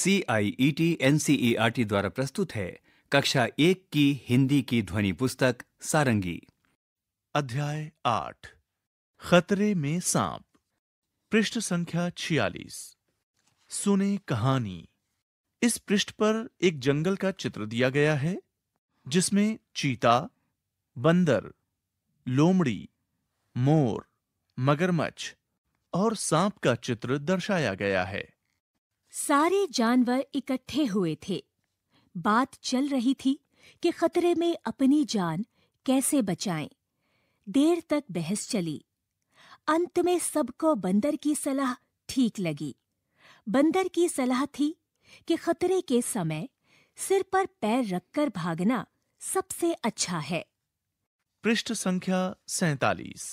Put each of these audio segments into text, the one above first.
C I E T N C E R T द्वारा प्रस्तुत है कक्षा एक की हिंदी की ध्वनि पुस्तक सारंगी अध्याय आठ खतरे में सांप पृष्ठ संख्या छियालीस सुने कहानी इस पृष्ठ पर एक जंगल का चित्र दिया गया है जिसमें चीता बंदर लोमड़ी मोर मगरमच्छ और सांप का चित्र दर्शाया गया है सारे जानवर इकट्ठे हुए थे बात चल रही थी कि खतरे में अपनी जान कैसे बचाएं। देर तक बहस चली अंत में सबको बंदर की सलाह ठीक लगी बंदर की सलाह थी कि खतरे के समय सिर पर पैर रखकर भागना सबसे अच्छा है पृष्ठ संख्या सैतालीस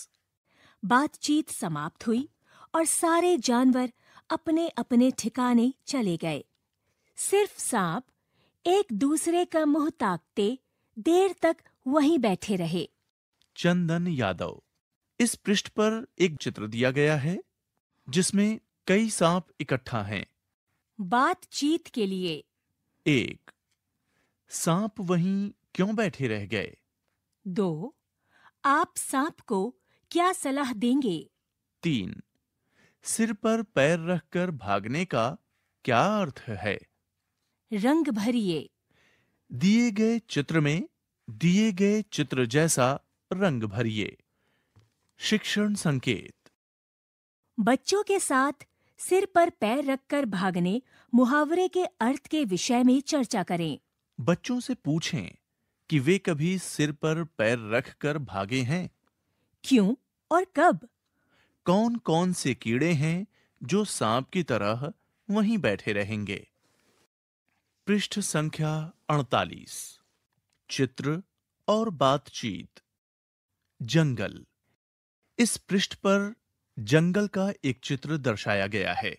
बातचीत समाप्त हुई और सारे जानवर अपने अपने ठिकाने चले गए सिर्फ सांप एक दूसरे का मुंह ताकते देर तक वहीं बैठे रहे चंदन यादव इस पृष्ठ पर एक चित्र दिया गया है जिसमें कई सांप इकट्ठा हैं बातचीत के लिए एक सांप वहीं क्यों बैठे रह गए दो आप सांप को क्या सलाह देंगे तीन सिर पर पैर रखकर भागने का क्या अर्थ है रंग भरिए दिए गए चित्र में दिए गए चित्र जैसा रंग भरिए शिक्षण संकेत बच्चों के साथ सिर पर पैर रखकर भागने मुहावरे के अर्थ के विषय में चर्चा करें बच्चों से पूछें कि वे कभी सिर पर पैर रखकर भागे हैं क्यों और कब कौन कौन से कीड़े हैं जो सांप की तरह वहीं बैठे रहेंगे पृष्ठ संख्या 48 चित्र और बातचीत जंगल इस पृष्ठ पर जंगल का एक चित्र दर्शाया गया है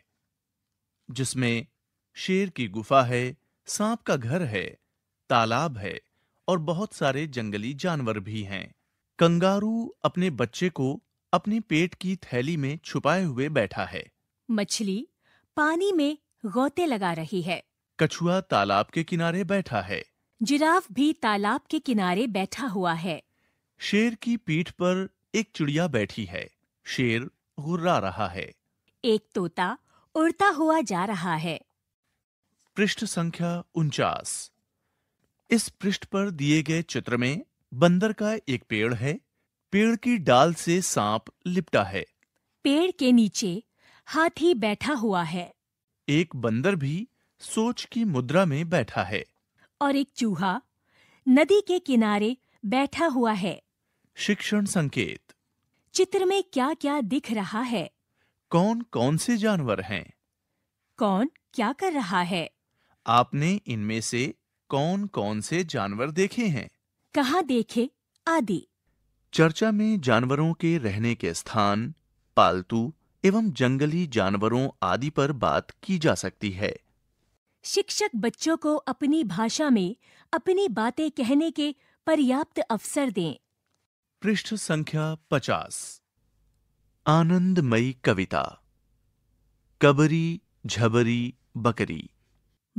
जिसमें शेर की गुफा है सांप का घर है तालाब है और बहुत सारे जंगली जानवर भी हैं कंगारू अपने बच्चे को अपने पेट की थैली में छुपाए हुए बैठा है मछली पानी में गोते लगा रही है कछुआ तालाब के किनारे बैठा है जिराफ भी तालाब के किनारे बैठा हुआ है शेर की पीठ पर एक चिड़िया बैठी है शेर गुर्रा रहा है एक तोता उड़ता हुआ जा रहा है पृष्ठ संख्या उनचास इस पृष्ठ पर दिए गए चित्र में बंदर का एक पेड़ है पेड़ की डाल से सांप लिपटा है पेड़ के नीचे हाथी बैठा हुआ है एक बंदर भी सोच की मुद्रा में बैठा है और एक चूहा नदी के किनारे बैठा हुआ है शिक्षण संकेत चित्र में क्या-क्या दिख रहा है कौन-कौन से जानवर हैं कौन क्या कर रहा है आपने इनमें से कौन-कौन से जानवर देखे हैं कहाँ देखे आदि चर्चा में जानवरों के रहने के स्थान पालतू एवं जंगली जानवरों आदि पर बात की जा सकती है शिक्षक बच्चों को अपनी भाषा में अपनी बातें कहने के पर्याप्त अवसर दें पृष्ठ संख्या पचास आनंदमयी कविता कबरी झबरी बकरी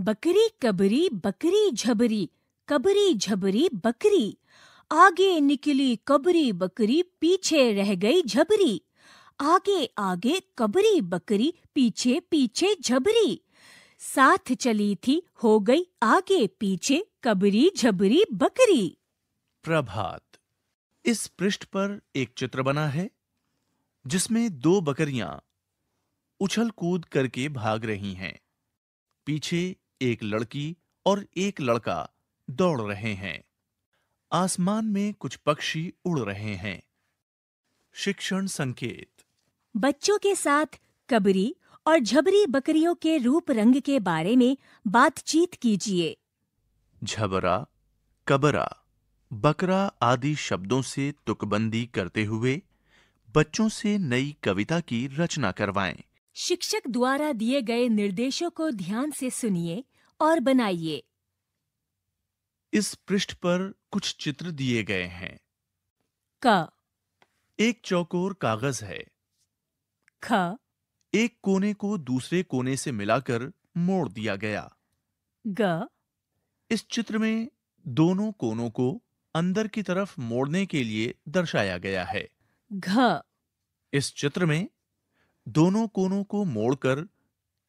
बकरी कबरी बकरी झबरी कबरी झबरी बकरी आगे निकली कबरी बकरी पीछे रह गई झबरी आगे आगे कबरी बकरी पीछे पीछे झबरी साथ चली थी हो गई आगे पीछे कबरी झबरी बकरी प्रभात इस पृष्ठ पर एक चित्र बना है जिसमें दो बकरियां उछल कूद करके भाग रही हैं पीछे एक लड़की और एक लड़का दौड़ रहे हैं आसमान में कुछ पक्षी उड़ रहे हैं शिक्षण संकेत बच्चों के साथ कबरी और झबरी बकरियों के रूप रंग के बारे में बातचीत कीजिए झबरा कबरा बकरा आदि शब्दों से तुकबंदी करते हुए बच्चों से नई कविता की रचना करवाएं शिक्षक द्वारा दिए गए निर्देशों को ध्यान से सुनिए और बनाइए इस पृष्ठ पर कुछ चित्र दिए गए हैं क एक चौकोर कागज है ख एक कोने को दूसरे कोने से मिलाकर मोड़ दिया गया ग इस चित्र में दोनों कोनों को अंदर की तरफ मोड़ने के लिए दर्शाया गया है घ इस चित्र में दोनों कोनों को मोड़कर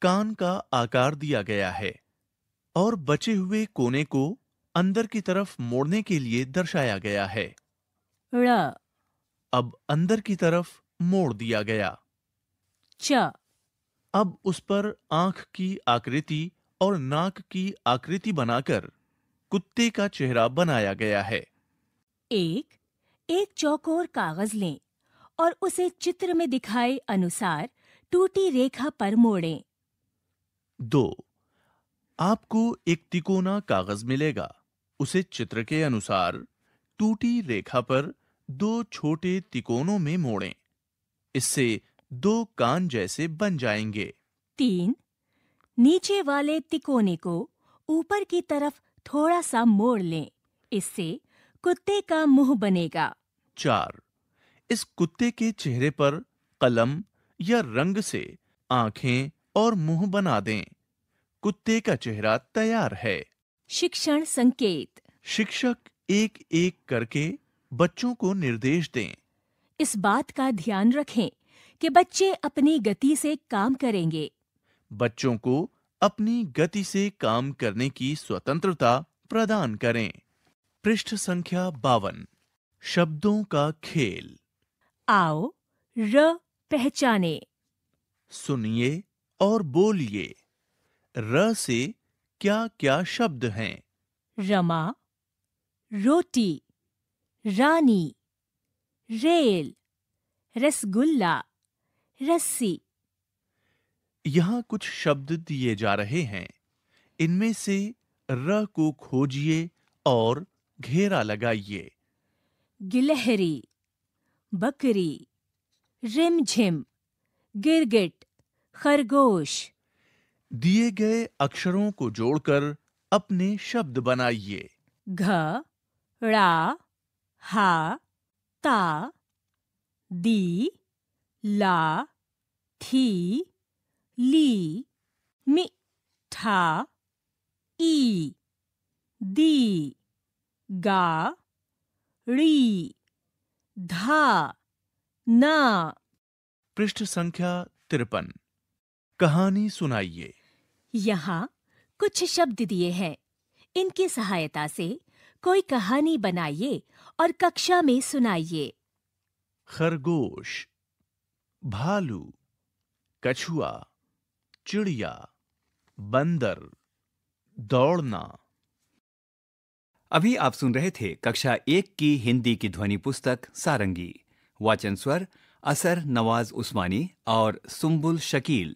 कान का आकार दिया गया है और बचे हुए कोने को अंदर की तरफ मोड़ने के लिए दर्शाया गया है ळ अब अंदर की तरफ मोड़ दिया गया च अब उस पर आंख की आकृति और नाक की आकृति बनाकर कुत्ते का चेहरा बनाया गया है एक एक चौकोर कागज लें और उसे चित्र में दिखाए अनुसार टूटी रेखा पर मोड़ें। दो आपको एक तिकोना कागज मिलेगा उसे चित्र के अनुसार टूटी रेखा पर दो छोटे तिकोनों में मोड़ें। इससे दो कान जैसे बन जाएंगे तीन नीचे वाले तिकोने को ऊपर की तरफ थोड़ा सा मोड़ लें इससे कुत्ते का मुंह बनेगा चार इस कुत्ते के चेहरे पर कलम या रंग से आंखें और मुंह बना दें कुत्ते का चेहरा तैयार है शिक्षण संकेत शिक्षक एक एक करके बच्चों को निर्देश दें इस बात का ध्यान रखें कि बच्चे अपनी गति से काम करेंगे बच्चों को अपनी गति से काम करने की स्वतंत्रता प्रदान करें पृष्ठ संख्या बावन शब्दों का खेल आओ र पहचाने सुनिए और बोलिए र से क्या क्या शब्द हैं रमा रोटी रानी रेल रसगुल्ला रस्सी यहाँ कुछ शब्द दिए जा रहे हैं इनमें से र को खोजिए और घेरा लगाइए गिलहरी बकरी रिमझिम गिरगिट खरगोश दिए गए अक्षरों को जोड़कर अपने शब्द बनाइए घ रा हा ता दी ला थी ली मि ठा ई दी गा री धा ना पृष्ठ संख्या तिरपन कहानी सुनाइए यहाँ कुछ शब्द दिए हैं इनकी सहायता से कोई कहानी बनाइए और कक्षा में सुनाइए खरगोश भालू कछुआ चिड़िया बंदर दौड़ना अभी आप सुन रहे थे कक्षा एक की हिंदी की ध्वनि पुस्तक सारंगी वाचन स्वर असर नवाज उस्मानी और सुम्बुल शकील